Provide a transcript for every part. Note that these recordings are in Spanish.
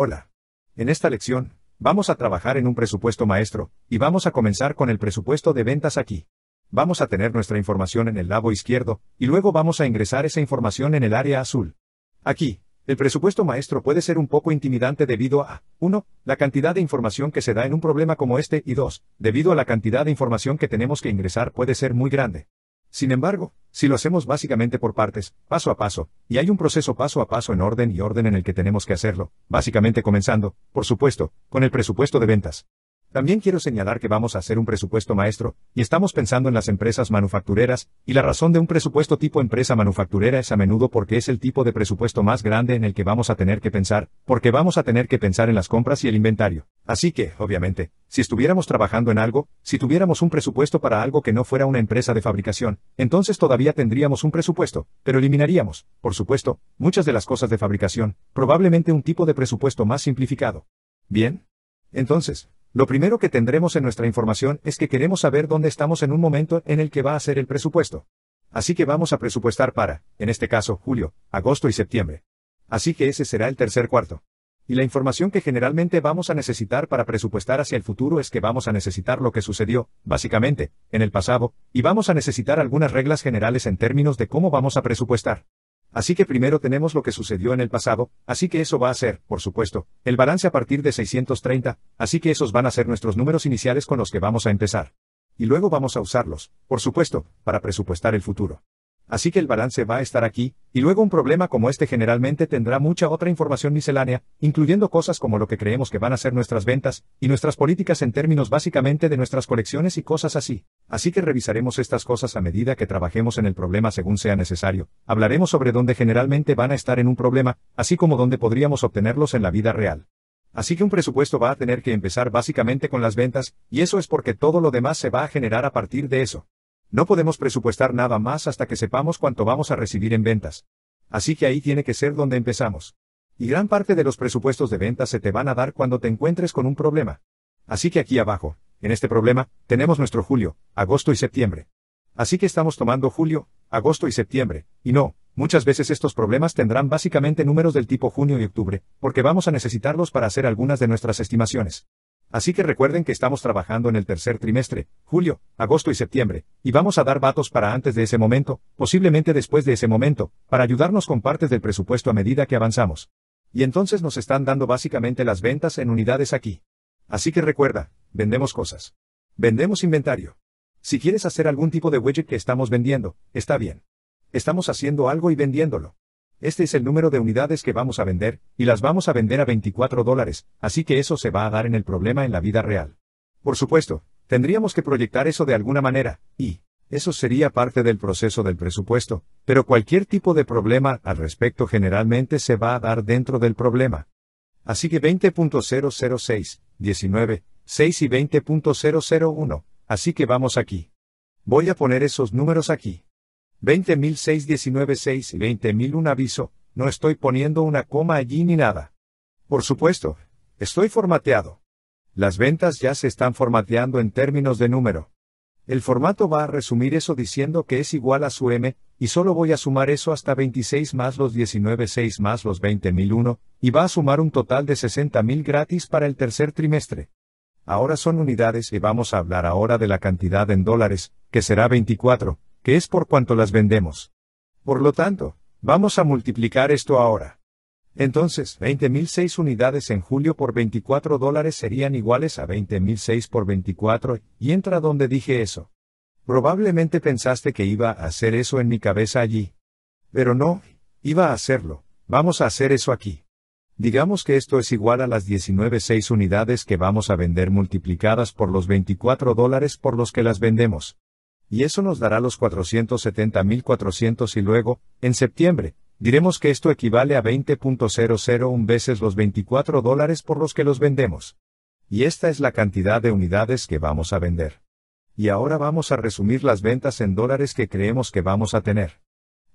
Hola. En esta lección, vamos a trabajar en un presupuesto maestro, y vamos a comenzar con el presupuesto de ventas aquí. Vamos a tener nuestra información en el lado izquierdo, y luego vamos a ingresar esa información en el área azul. Aquí, el presupuesto maestro puede ser un poco intimidante debido a, 1. La cantidad de información que se da en un problema como este y 2. Debido a la cantidad de información que tenemos que ingresar puede ser muy grande. Sin embargo, si lo hacemos básicamente por partes, paso a paso, y hay un proceso paso a paso en orden y orden en el que tenemos que hacerlo, básicamente comenzando, por supuesto, con el presupuesto de ventas. También quiero señalar que vamos a hacer un presupuesto maestro, y estamos pensando en las empresas manufactureras, y la razón de un presupuesto tipo empresa manufacturera es a menudo porque es el tipo de presupuesto más grande en el que vamos a tener que pensar, porque vamos a tener que pensar en las compras y el inventario. Así que, obviamente, si estuviéramos trabajando en algo, si tuviéramos un presupuesto para algo que no fuera una empresa de fabricación, entonces todavía tendríamos un presupuesto, pero eliminaríamos, por supuesto, muchas de las cosas de fabricación, probablemente un tipo de presupuesto más simplificado. Bien, entonces, lo primero que tendremos en nuestra información es que queremos saber dónde estamos en un momento en el que va a ser el presupuesto. Así que vamos a presupuestar para, en este caso, julio, agosto y septiembre. Así que ese será el tercer cuarto. Y la información que generalmente vamos a necesitar para presupuestar hacia el futuro es que vamos a necesitar lo que sucedió, básicamente, en el pasado, y vamos a necesitar algunas reglas generales en términos de cómo vamos a presupuestar. Así que primero tenemos lo que sucedió en el pasado, así que eso va a ser, por supuesto, el balance a partir de 630, así que esos van a ser nuestros números iniciales con los que vamos a empezar. Y luego vamos a usarlos, por supuesto, para presupuestar el futuro. Así que el balance va a estar aquí, y luego un problema como este generalmente tendrá mucha otra información miscelánea, incluyendo cosas como lo que creemos que van a ser nuestras ventas, y nuestras políticas en términos básicamente de nuestras colecciones y cosas así. Así que revisaremos estas cosas a medida que trabajemos en el problema según sea necesario. Hablaremos sobre dónde generalmente van a estar en un problema, así como dónde podríamos obtenerlos en la vida real. Así que un presupuesto va a tener que empezar básicamente con las ventas, y eso es porque todo lo demás se va a generar a partir de eso. No podemos presupuestar nada más hasta que sepamos cuánto vamos a recibir en ventas. Así que ahí tiene que ser donde empezamos. Y gran parte de los presupuestos de ventas se te van a dar cuando te encuentres con un problema. Así que aquí abajo, en este problema, tenemos nuestro julio, agosto y septiembre. Así que estamos tomando julio, agosto y septiembre, y no, muchas veces estos problemas tendrán básicamente números del tipo junio y octubre, porque vamos a necesitarlos para hacer algunas de nuestras estimaciones. Así que recuerden que estamos trabajando en el tercer trimestre, julio, agosto y septiembre, y vamos a dar vatos para antes de ese momento, posiblemente después de ese momento, para ayudarnos con partes del presupuesto a medida que avanzamos. Y entonces nos están dando básicamente las ventas en unidades aquí. Así que recuerda, vendemos cosas. Vendemos inventario. Si quieres hacer algún tipo de widget que estamos vendiendo, está bien. Estamos haciendo algo y vendiéndolo. Este es el número de unidades que vamos a vender, y las vamos a vender a 24 dólares, así que eso se va a dar en el problema en la vida real. Por supuesto, tendríamos que proyectar eso de alguna manera, y eso sería parte del proceso del presupuesto, pero cualquier tipo de problema al respecto generalmente se va a dar dentro del problema. Así que 20.006, 19, 6 y 20.001, así que vamos aquí. Voy a poner esos números aquí. 20.619.6 y 20.001 aviso, no estoy poniendo una coma allí ni nada. Por supuesto, estoy formateado. Las ventas ya se están formateando en términos de número. El formato va a resumir eso diciendo que es igual a su m, y solo voy a sumar eso hasta 26 más los 19.6 más los 20.001, y va a sumar un total de 60.000 gratis para el tercer trimestre. Ahora son unidades y vamos a hablar ahora de la cantidad en dólares, que será 24, es por cuanto las vendemos. Por lo tanto, vamos a multiplicar esto ahora. Entonces, 20.006 unidades en julio por 24 dólares serían iguales a 20.006 por 24, y entra donde dije eso. Probablemente pensaste que iba a hacer eso en mi cabeza allí. Pero no, iba a hacerlo, vamos a hacer eso aquí. Digamos que esto es igual a las 19.6 unidades que vamos a vender multiplicadas por los 24 dólares por los que las vendemos y eso nos dará los 470.400 y luego, en septiembre, diremos que esto equivale a 20.001 veces los 24 dólares por los que los vendemos. Y esta es la cantidad de unidades que vamos a vender. Y ahora vamos a resumir las ventas en dólares que creemos que vamos a tener.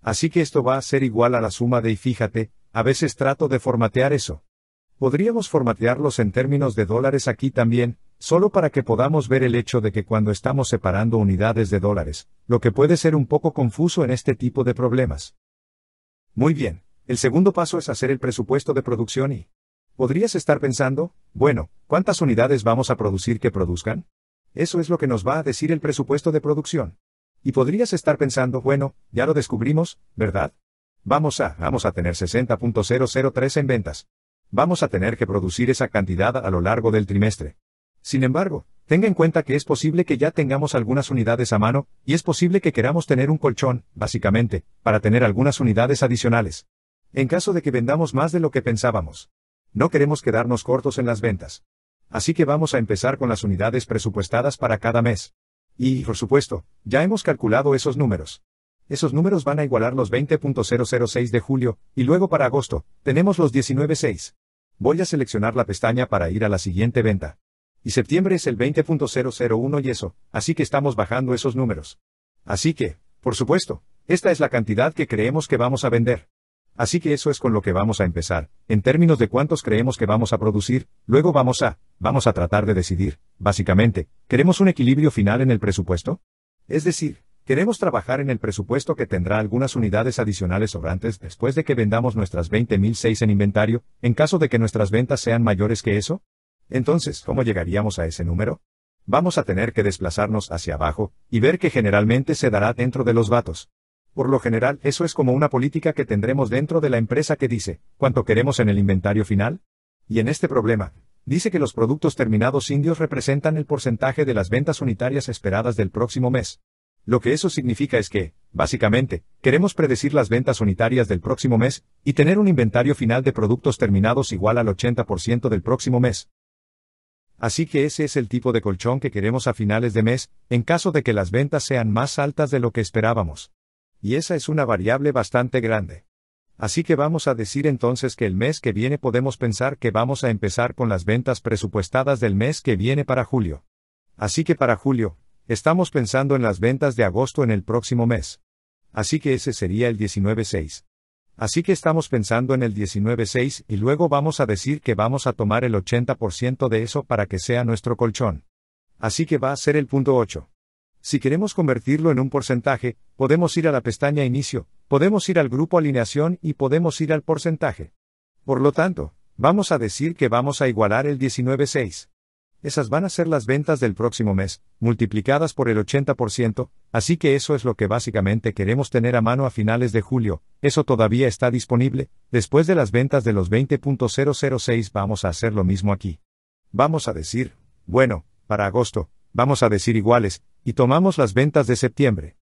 Así que esto va a ser igual a la suma de y fíjate, a veces trato de formatear eso. Podríamos formatearlos en términos de dólares aquí también, solo para que podamos ver el hecho de que cuando estamos separando unidades de dólares, lo que puede ser un poco confuso en este tipo de problemas. Muy bien, el segundo paso es hacer el presupuesto de producción y... Podrías estar pensando, bueno, ¿cuántas unidades vamos a producir que produzcan? Eso es lo que nos va a decir el presupuesto de producción. Y podrías estar pensando, bueno, ya lo descubrimos, ¿verdad? Vamos a, vamos a tener 60.003 en ventas. Vamos a tener que producir esa cantidad a lo largo del trimestre. Sin embargo, tenga en cuenta que es posible que ya tengamos algunas unidades a mano, y es posible que queramos tener un colchón, básicamente, para tener algunas unidades adicionales. En caso de que vendamos más de lo que pensábamos. No queremos quedarnos cortos en las ventas. Así que vamos a empezar con las unidades presupuestadas para cada mes. Y, por supuesto, ya hemos calculado esos números. Esos números van a igualar los 20.006 de julio, y luego para agosto, tenemos los 19.6. Voy a seleccionar la pestaña para ir a la siguiente venta y septiembre es el 20.001 y eso, así que estamos bajando esos números. Así que, por supuesto, esta es la cantidad que creemos que vamos a vender. Así que eso es con lo que vamos a empezar, en términos de cuántos creemos que vamos a producir, luego vamos a, vamos a tratar de decidir, básicamente, ¿queremos un equilibrio final en el presupuesto? Es decir, queremos trabajar en el presupuesto que tendrá algunas unidades adicionales sobrantes después de que vendamos nuestras 20.006 en inventario, en caso de que nuestras ventas sean mayores que eso? Entonces, ¿cómo llegaríamos a ese número? Vamos a tener que desplazarnos hacia abajo, y ver que generalmente se dará dentro de los vatos. Por lo general, eso es como una política que tendremos dentro de la empresa que dice, ¿cuánto queremos en el inventario final? Y en este problema, dice que los productos terminados indios representan el porcentaje de las ventas unitarias esperadas del próximo mes. Lo que eso significa es que, básicamente, queremos predecir las ventas unitarias del próximo mes, y tener un inventario final de productos terminados igual al 80% del próximo mes. Así que ese es el tipo de colchón que queremos a finales de mes, en caso de que las ventas sean más altas de lo que esperábamos. Y esa es una variable bastante grande. Así que vamos a decir entonces que el mes que viene podemos pensar que vamos a empezar con las ventas presupuestadas del mes que viene para julio. Así que para julio, estamos pensando en las ventas de agosto en el próximo mes. Así que ese sería el 19-6. Así que estamos pensando en el 19.6 y luego vamos a decir que vamos a tomar el 80% de eso para que sea nuestro colchón. Así que va a ser el punto 8. Si queremos convertirlo en un porcentaje, podemos ir a la pestaña Inicio, podemos ir al grupo Alineación y podemos ir al porcentaje. Por lo tanto, vamos a decir que vamos a igualar el 19.6 esas van a ser las ventas del próximo mes, multiplicadas por el 80%, así que eso es lo que básicamente queremos tener a mano a finales de julio, eso todavía está disponible, después de las ventas de los 20.006 vamos a hacer lo mismo aquí. Vamos a decir, bueno, para agosto, vamos a decir iguales, y tomamos las ventas de septiembre.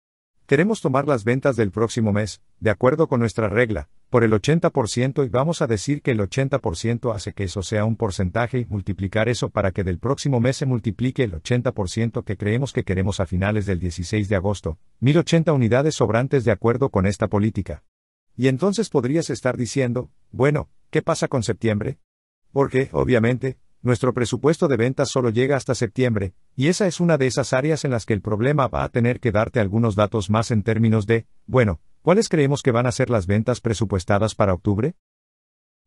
Queremos tomar las ventas del próximo mes, de acuerdo con nuestra regla, por el 80% y vamos a decir que el 80% hace que eso sea un porcentaje y multiplicar eso para que del próximo mes se multiplique el 80% que creemos que queremos a finales del 16 de agosto, 1080 unidades sobrantes de acuerdo con esta política. Y entonces podrías estar diciendo, bueno, ¿qué pasa con septiembre? Porque, obviamente, nuestro presupuesto de ventas solo llega hasta septiembre, y esa es una de esas áreas en las que el problema va a tener que darte algunos datos más en términos de, bueno, ¿cuáles creemos que van a ser las ventas presupuestadas para octubre?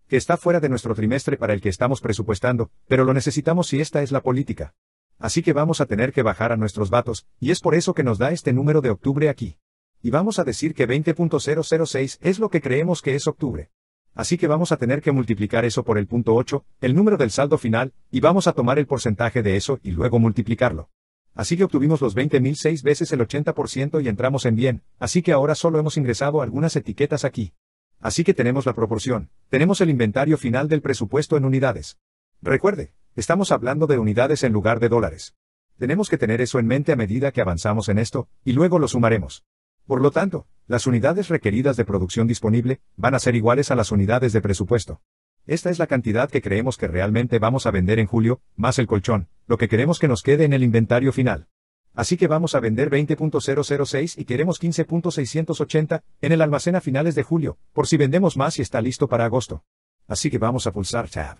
Que Está fuera de nuestro trimestre para el que estamos presupuestando, pero lo necesitamos si esta es la política. Así que vamos a tener que bajar a nuestros datos, y es por eso que nos da este número de octubre aquí. Y vamos a decir que 20.006 es lo que creemos que es octubre. Así que vamos a tener que multiplicar eso por el punto 8, el número del saldo final, y vamos a tomar el porcentaje de eso y luego multiplicarlo. Así que obtuvimos los 20.006 seis veces el 80% y entramos en bien, así que ahora solo hemos ingresado algunas etiquetas aquí. Así que tenemos la proporción, tenemos el inventario final del presupuesto en unidades. Recuerde, estamos hablando de unidades en lugar de dólares. Tenemos que tener eso en mente a medida que avanzamos en esto, y luego lo sumaremos. Por lo tanto, las unidades requeridas de producción disponible van a ser iguales a las unidades de presupuesto. Esta es la cantidad que creemos que realmente vamos a vender en julio, más el colchón, lo que queremos que nos quede en el inventario final. Así que vamos a vender 20.006 y queremos 15.680 en el almacén a finales de julio, por si vendemos más y está listo para agosto. Así que vamos a pulsar Tab.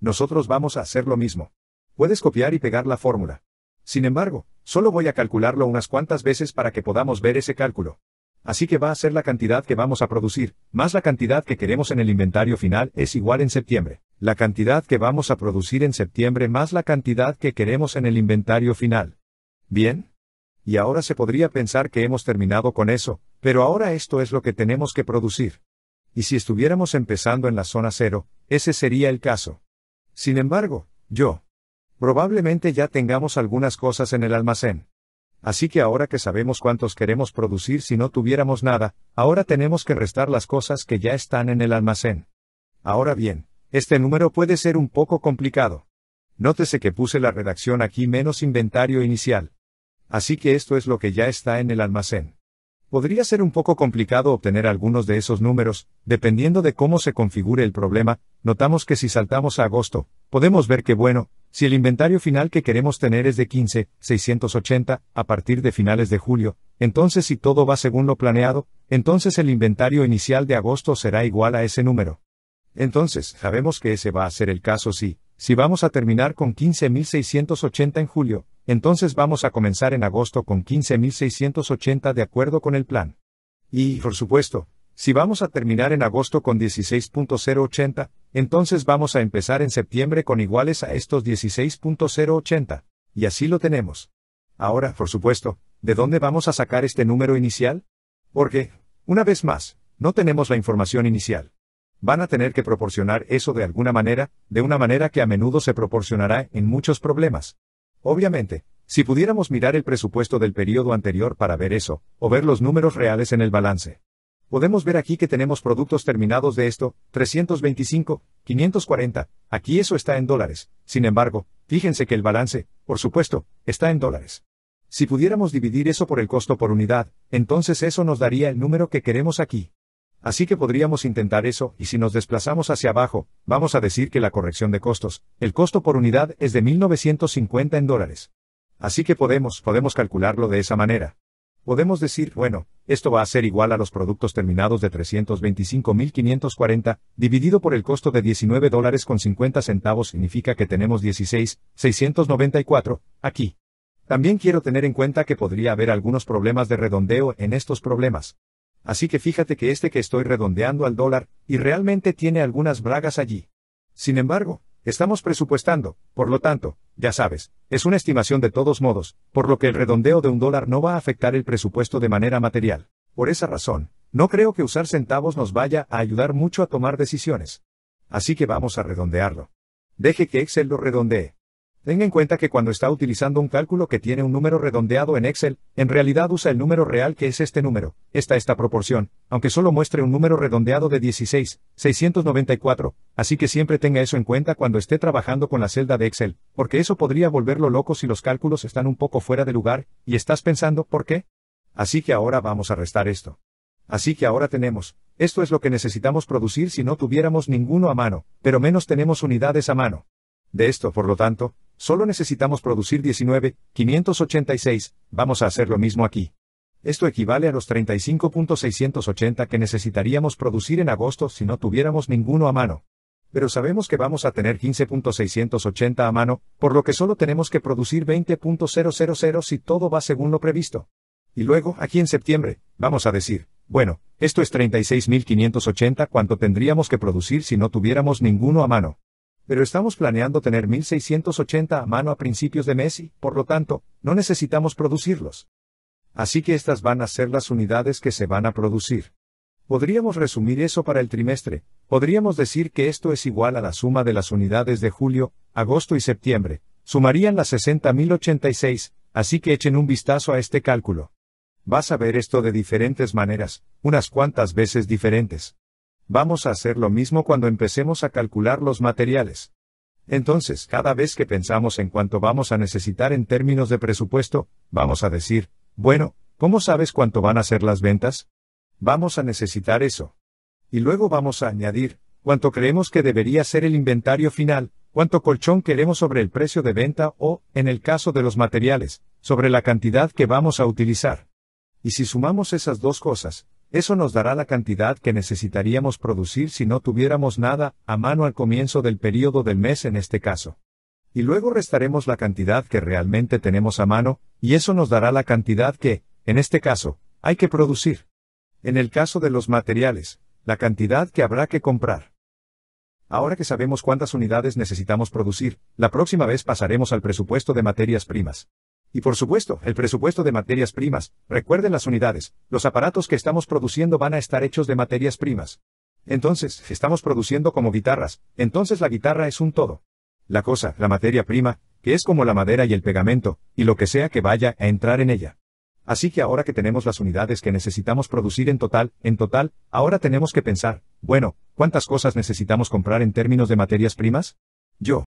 Nosotros vamos a hacer lo mismo. Puedes copiar y pegar la fórmula. Sin embargo, solo voy a calcularlo unas cuantas veces para que podamos ver ese cálculo. Así que va a ser la cantidad que vamos a producir, más la cantidad que queremos en el inventario final es igual en septiembre. La cantidad que vamos a producir en septiembre más la cantidad que queremos en el inventario final. ¿Bien? Y ahora se podría pensar que hemos terminado con eso, pero ahora esto es lo que tenemos que producir. Y si estuviéramos empezando en la zona cero, ese sería el caso. Sin embargo, yo Probablemente ya tengamos algunas cosas en el almacén. Así que ahora que sabemos cuántos queremos producir si no tuviéramos nada, ahora tenemos que restar las cosas que ya están en el almacén. Ahora bien, este número puede ser un poco complicado. Nótese que puse la redacción aquí menos inventario inicial. Así que esto es lo que ya está en el almacén. Podría ser un poco complicado obtener algunos de esos números, dependiendo de cómo se configure el problema, notamos que si saltamos a agosto, podemos ver que bueno, si el inventario final que queremos tener es de 15,680, a partir de finales de julio, entonces si todo va según lo planeado, entonces el inventario inicial de agosto será igual a ese número. Entonces, sabemos que ese va a ser el caso si, si vamos a terminar con 15.680 en julio, entonces vamos a comenzar en agosto con 15.680 de acuerdo con el plan. Y, por supuesto, si vamos a terminar en agosto con 16.080, entonces vamos a empezar en septiembre con iguales a estos 16.080. Y así lo tenemos. Ahora, por supuesto, ¿de dónde vamos a sacar este número inicial? Porque, una vez más, no tenemos la información inicial. Van a tener que proporcionar eso de alguna manera, de una manera que a menudo se proporcionará en muchos problemas. Obviamente, si pudiéramos mirar el presupuesto del periodo anterior para ver eso, o ver los números reales en el balance. Podemos ver aquí que tenemos productos terminados de esto, 325, 540, aquí eso está en dólares, sin embargo, fíjense que el balance, por supuesto, está en dólares. Si pudiéramos dividir eso por el costo por unidad, entonces eso nos daría el número que queremos aquí. Así que podríamos intentar eso, y si nos desplazamos hacia abajo, vamos a decir que la corrección de costos, el costo por unidad es de 1950 en dólares. Así que podemos, podemos calcularlo de esa manera. Podemos decir, bueno, esto va a ser igual a los productos terminados de 325.540, dividido por el costo de 19 dólares con 50 centavos significa que tenemos 16,694, aquí. También quiero tener en cuenta que podría haber algunos problemas de redondeo en estos problemas. Así que fíjate que este que estoy redondeando al dólar, y realmente tiene algunas bragas allí. Sin embargo, Estamos presupuestando, por lo tanto, ya sabes, es una estimación de todos modos, por lo que el redondeo de un dólar no va a afectar el presupuesto de manera material. Por esa razón, no creo que usar centavos nos vaya a ayudar mucho a tomar decisiones. Así que vamos a redondearlo. Deje que Excel lo redondee. Tenga en cuenta que cuando está utilizando un cálculo que tiene un número redondeado en Excel, en realidad usa el número real que es este número, está esta proporción, aunque solo muestre un número redondeado de 16, 694, así que siempre tenga eso en cuenta cuando esté trabajando con la celda de Excel, porque eso podría volverlo loco si los cálculos están un poco fuera de lugar, y estás pensando, ¿por qué? Así que ahora vamos a restar esto. Así que ahora tenemos, esto es lo que necesitamos producir si no tuviéramos ninguno a mano, pero menos tenemos unidades a mano. De esto, por lo tanto, Solo necesitamos producir 19,586, vamos a hacer lo mismo aquí. Esto equivale a los 35.680 que necesitaríamos producir en agosto si no tuviéramos ninguno a mano. Pero sabemos que vamos a tener 15.680 a mano, por lo que solo tenemos que producir 20.000 si todo va según lo previsto. Y luego, aquí en septiembre, vamos a decir, bueno, esto es 36.580 cuanto tendríamos que producir si no tuviéramos ninguno a mano pero estamos planeando tener 1680 a mano a principios de mes y, por lo tanto, no necesitamos producirlos. Así que estas van a ser las unidades que se van a producir. Podríamos resumir eso para el trimestre, podríamos decir que esto es igual a la suma de las unidades de julio, agosto y septiembre, sumarían las 60.086, así que echen un vistazo a este cálculo. Vas a ver esto de diferentes maneras, unas cuantas veces diferentes. Vamos a hacer lo mismo cuando empecemos a calcular los materiales. Entonces, cada vez que pensamos en cuánto vamos a necesitar en términos de presupuesto, vamos a decir, bueno, ¿cómo sabes cuánto van a ser las ventas? Vamos a necesitar eso. Y luego vamos a añadir, cuánto creemos que debería ser el inventario final, cuánto colchón queremos sobre el precio de venta o, en el caso de los materiales, sobre la cantidad que vamos a utilizar. Y si sumamos esas dos cosas, eso nos dará la cantidad que necesitaríamos producir si no tuviéramos nada a mano al comienzo del periodo del mes en este caso. Y luego restaremos la cantidad que realmente tenemos a mano, y eso nos dará la cantidad que, en este caso, hay que producir. En el caso de los materiales, la cantidad que habrá que comprar. Ahora que sabemos cuántas unidades necesitamos producir, la próxima vez pasaremos al presupuesto de materias primas. Y por supuesto, el presupuesto de materias primas. Recuerden las unidades, los aparatos que estamos produciendo van a estar hechos de materias primas. Entonces, estamos produciendo como guitarras, entonces la guitarra es un todo. La cosa, la materia prima, que es como la madera y el pegamento, y lo que sea que vaya a entrar en ella. Así que ahora que tenemos las unidades que necesitamos producir en total, en total, ahora tenemos que pensar, bueno, ¿cuántas cosas necesitamos comprar en términos de materias primas? Yo,